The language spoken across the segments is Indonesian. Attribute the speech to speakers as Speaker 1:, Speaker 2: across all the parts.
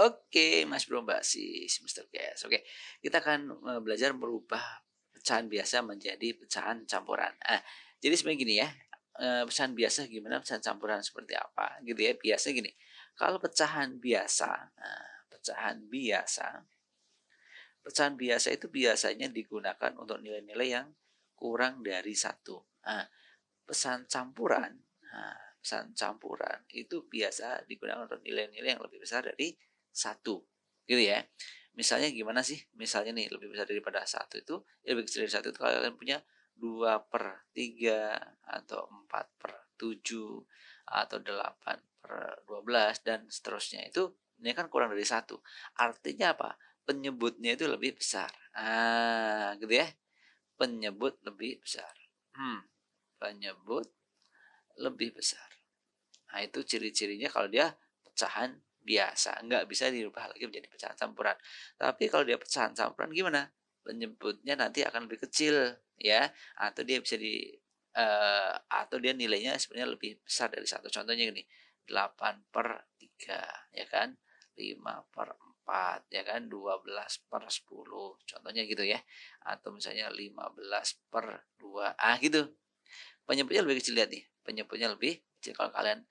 Speaker 1: Oke, Mas Bro Mbak si Mr. Gas. Oke, kita akan eh, belajar merubah pecahan biasa menjadi pecahan campuran. Ah, jadi sebenarnya gini ya, eh, pecahan biasa gimana, pecahan campuran seperti apa, gitu ya. Biasa gini, kalau pecahan biasa, pecahan biasa, pecahan biasa itu biasanya digunakan untuk nilai-nilai yang kurang dari satu. Ah, pesan campuran, pecahan pesan campuran itu biasa digunakan untuk nilai-nilai yang lebih besar dari satu gitu ya misalnya gimana sih misalnya nih lebih besar daripada satu itu ya lebih kecil dari satu itu kalau kalian punya dua per tiga atau empat per tujuh atau delapan per dua belas dan seterusnya itu ini kan kurang dari satu artinya apa penyebutnya itu lebih besar ah gitu ya penyebut lebih besar hmm, penyebut lebih besar nah itu ciri-cirinya kalau dia pecahan biasa, nggak bisa dirubah lagi menjadi pecahan campuran. Tapi kalau dia pecahan campuran gimana? Penyebutnya nanti akan lebih kecil ya, atau dia bisa di uh, atau dia nilainya sebenarnya lebih besar dari satu. Contohnya gini, 8 per 3 ya kan, 5 per 4 ya kan, 12 per 10 contohnya gitu ya, atau misalnya 15 per 2 ah gitu. Penyebutnya lebih kecil lihat nih, penyebutnya lebih kecil kalau kalian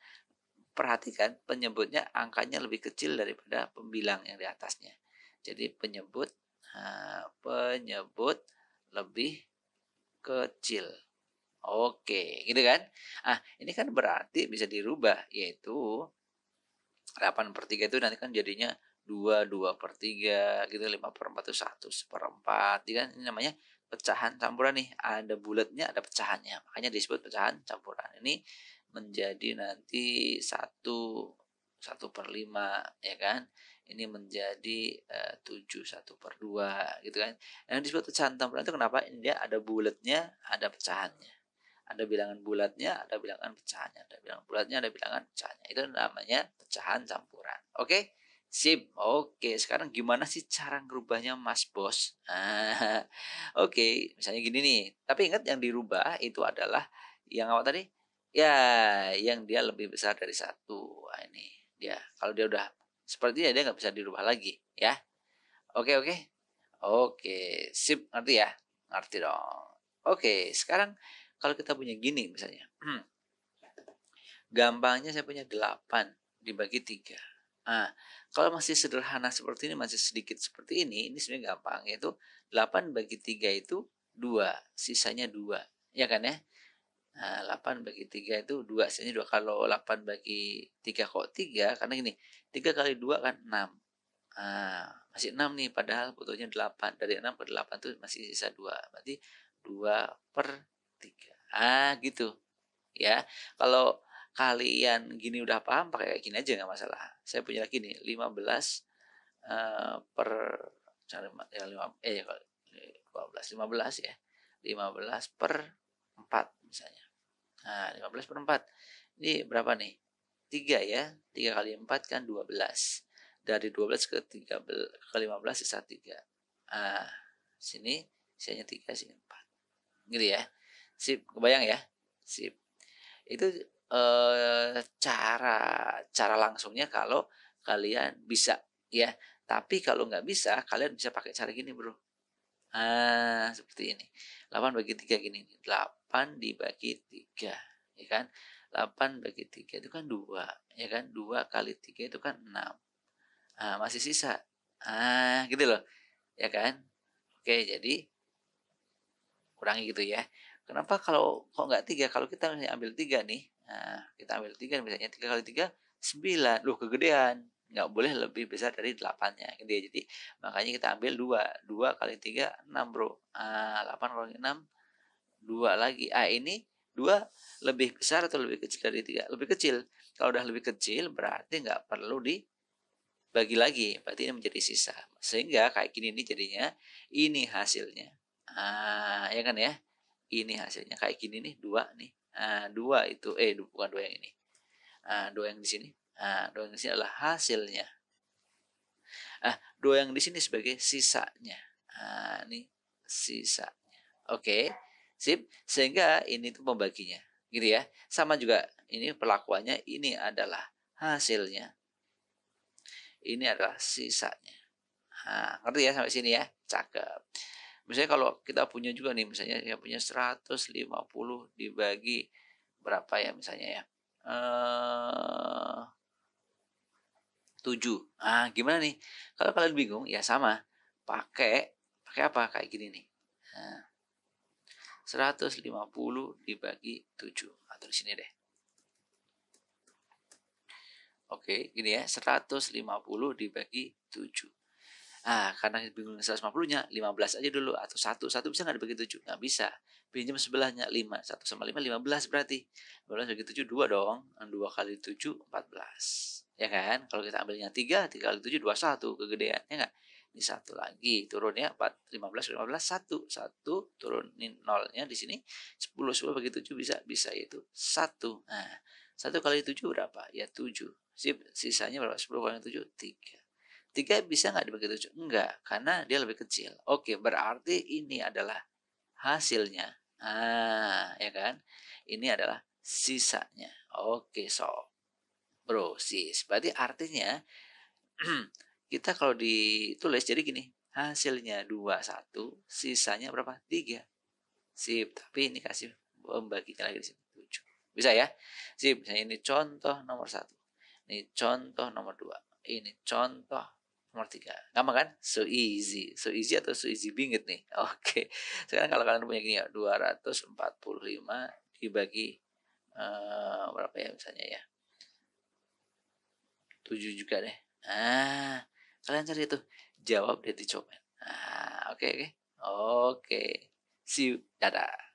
Speaker 1: perhatikan penyebutnya angkanya lebih kecil daripada pembilang yang di atasnya. Jadi penyebut nah, penyebut lebih kecil. Oke, gitu kan? Ah, ini kan berarti bisa dirubah, yaitu 8 3 itu nanti kan jadinya 2, 2 per 3, gitu, 5 per 4 itu 1, 4, gitu kan? Ini namanya pecahan campuran nih, ada bulatnya, ada pecahannya, makanya disebut pecahan campuran. Ini menjadi nanti satu satu per lima ya kan ini menjadi eh, tujuh satu per dua gitu kan yang disebut pecahan tambahan itu kenapa ini dia ada bulatnya ada pecahannya ada bilangan bulatnya ada bilangan pecahannya ada bilangan bulatnya ada bilangan pecahannya itu namanya pecahan campuran oke okay? Sip, oke. Sekarang gimana sih cara ngerubahnya Mas Bos? Ah, oke, misalnya gini nih. Tapi ingat yang dirubah itu adalah yang apa tadi? ya yang dia lebih besar dari satu nah, ini dia kalau dia udah seperti ini dia nggak bisa dirubah lagi ya oke oke oke sip ngerti ya ngerti dong oke sekarang kalau kita punya gini misalnya gampangnya saya punya delapan dibagi tiga nah, kalau masih sederhana seperti ini masih sedikit seperti ini ini sebenarnya gampang yaitu delapan bagi tiga itu dua sisanya dua ya kan ya 8 eh, bagi 3 itu 2 sini 2 kalau 8 bagi 3 kok 3 karena gini 3 kali 2 kan 6 nah, masih 6 nih padahal butuhnya 8 dari 6 ke 8 tuh masih sisa 2 berarti 2 per 3 ah gitu ya kalau kalian gini udah paham pakai kayak gini aja nggak masalah saya punya lagi nih 15 uh, eh, per ya, 5, eh 12 15 ya 15 ya. per 4 misalnya Nah, 15 per 4. Ini berapa nih? 3 ya. 3 kali 4 kan 12. Dari 12 ke 3, ke 15 sisa 3. Nah, sini sisanya 3, sini 4. Gitu ya. Sip, kebayang ya? Sip. Itu eh, cara cara langsungnya kalau kalian bisa ya. Tapi kalau nggak bisa, kalian bisa pakai cara gini, Bro ah seperti ini 8 bagi 3 gini 8 dibagi 3 ya kan 8 bagi 3 itu kan 2 ya kan 2 kali 3 itu kan 6 nah, masih sisa ah gitu loh ya kan oke jadi kurangi gitu ya kenapa kalau kok nggak 3 kalau kita ambil 3 nih nah, kita ambil 3 misalnya 3 kali 3 9 loh kegedean nggak boleh lebih besar dari delapannya gitu ya jadi makanya kita ambil dua dua kali tiga enam bro delapan kali enam dua lagi a ini dua lebih besar atau lebih kecil dari tiga lebih kecil kalau udah lebih kecil berarti nggak perlu dibagi lagi berarti ini menjadi sisa sehingga kayak gini ini jadinya ini hasilnya ah ya kan ya ini hasilnya kayak gini nih dua nih ah, dua itu eh bukan dua yang ini ah, dua yang di sini Nah, dua yang di sini adalah hasilnya. Ah, dua yang di sini sebagai sisanya. Nah, ini sisanya. Oke, sip. Sehingga ini tuh pembaginya. Gitu ya. Sama juga ini perlakuannya ini adalah hasilnya. Ini adalah sisanya. Nah, ngerti ya sampai sini ya? Cakep. Misalnya kalau kita punya juga nih, misalnya yang punya 150 dibagi berapa ya misalnya ya? Eh, 7. Ah, gimana nih? Kalau kalian bingung, ya sama. Pakai pakai apa? Kayak gini nih. Nah, 150 dibagi 7. Atau ah, di sini deh. Oke, gini ya. 150 dibagi 7. Ah, karena bingung 150-nya, 15 aja dulu atau 1. 1 bisa enggak dibagi 7? Enggak bisa. Pinjam sebelahnya 5, 1 sama 5 15 berarti. 15 bagi 7 2 dong. 2 kali 7 14. Ya kan? Kalau kita ambilnya 3, 3 kali 7 21 kegedean, ya enggak? Ini 1 lagi turun ya 4 15 15 1 1 turun ini nolnya di sini 10 10 bagi 7 bisa bisa itu 1. Nah, 1 kali 7 berapa? Ya 7. Sip, sisanya berapa? 10 kali 7 3. Tiga bisa nggak dibagi tujuh? Enggak, karena dia lebih kecil. Oke, berarti ini adalah hasilnya. Ah, ya kan? Ini adalah sisanya. Oke, so. Bro, sis. Berarti artinya kita kalau ditulis jadi gini. Hasilnya 2, 1. Sisanya berapa? 3. Sip. Tapi ini kasih membaginya lagi di sini. 7. Bisa ya? Sip. Misalnya ini contoh nomor satu. Ini contoh nomor 2. Ini contoh nomor tiga. Gampang kan? So easy. So easy atau so easy bingit nih. Oke. Okay. Sekarang kalau kalian punya gini ya, 245 dibagi uh, berapa ya misalnya ya? 7 juga deh. Ah, kalian cari itu. Jawab deh di comment Ah, oke oke. Oke. Okay. See you. Dadah.